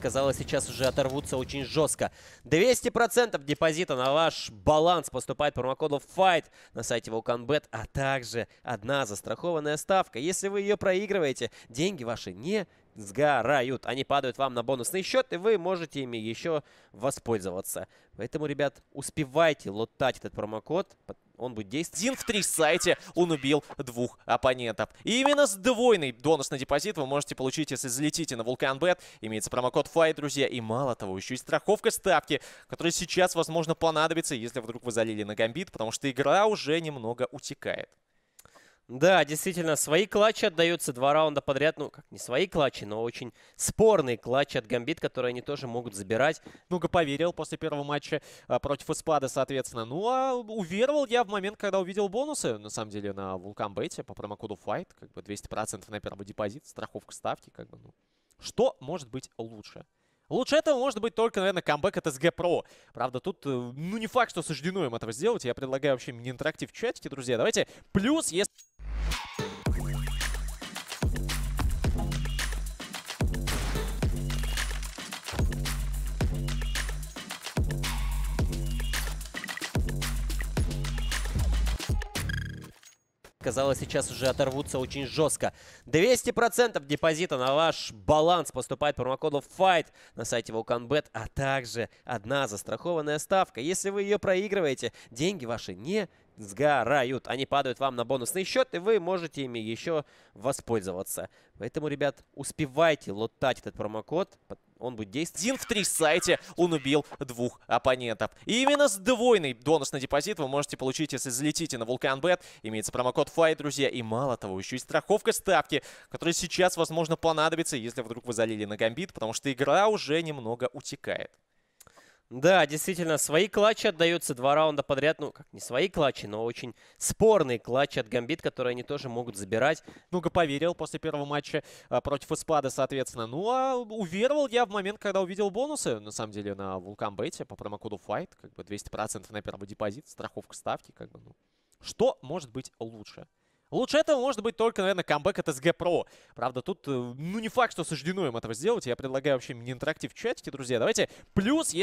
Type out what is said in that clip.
Казалось, сейчас уже оторвутся очень жестко. 200% депозита на ваш баланс поступает промокоду FIGHT на сайте VulcanBet, а также одна застрахованная ставка. Если вы ее проигрываете, деньги ваши не сгорают. Они падают вам на бонусный счет, и вы можете ими еще воспользоваться. Поэтому, ребят, успевайте лотать этот промокод, он будет действовать. Один в три сайте он убил двух оппонентов. И именно с двойный бонус на депозит вы можете получить, если залетите на Вулкан Бет. Имеется промокод FIGHT, друзья. И мало того, еще и страховка ставки, которая сейчас, возможно, понадобится, если вдруг вы залили на гамбит, потому что игра уже немного утекает. Да, действительно, свои клатчи отдаются два раунда подряд. Ну, как не свои клатчи, но очень спорные клатчи от Гамбит, которые они тоже могут забирать. Ну-ка, поверил после первого матча а, против Испада, соответственно. Ну, а уверовал я в момент, когда увидел бонусы, на самом деле, на Вулкан Бете по промокоду FIGHT. Как бы 200% на первый депозит, страховка ставки, как бы, ну. Что может быть лучше? Лучше этого может быть только, наверное, камбэк от SG Pro. Правда, тут, э, ну, не факт, что суждено им этого сделать. Я предлагаю вообще мини-интерактив в чатике, друзья. Давайте плюс, если... Казалось, сейчас уже оторвутся очень жестко. 200% депозита на ваш баланс поступает по промокоду FIGHT на сайте VulcanBet, а также одна застрахованная ставка. Если вы ее проигрываете, деньги ваши не сгорают. Они падают вам на бонусный счет, и вы можете ими еще воспользоваться. Поэтому, ребят, успевайте лотать этот промокод, он будет действовать. Один в три сайте он убил двух оппонентов. И именно с двойный бонус на депозит вы можете получить, если залетите на Вулкан Бет. Имеется промокод FLY, друзья. И мало того, еще и страховка ставки, которая сейчас, возможно, понадобится, если вдруг вы залили на гамбит, потому что игра уже немного утекает. Да, действительно, свои клатчи отдаются два раунда подряд. Ну, как не свои клатчи, но очень спорные клатчи от Гамбит, которые они тоже могут забирать. Ну-ка, поверил после первого матча а, против Испада, соответственно. Ну, а уверовал я в момент, когда увидел бонусы, на самом деле, на Вулкан Бете по промокоду FIGHT. Как бы 200% на первый депозит, страховка ставки, как бы, ну. Что может быть лучше? Лучше этого может быть только, наверное, камбэк от SG Pro. Правда, тут, э, ну, не факт, что суждено им этого сделать. Я предлагаю вообще мини-интерактив в чатике, друзья. Давайте плюс, если...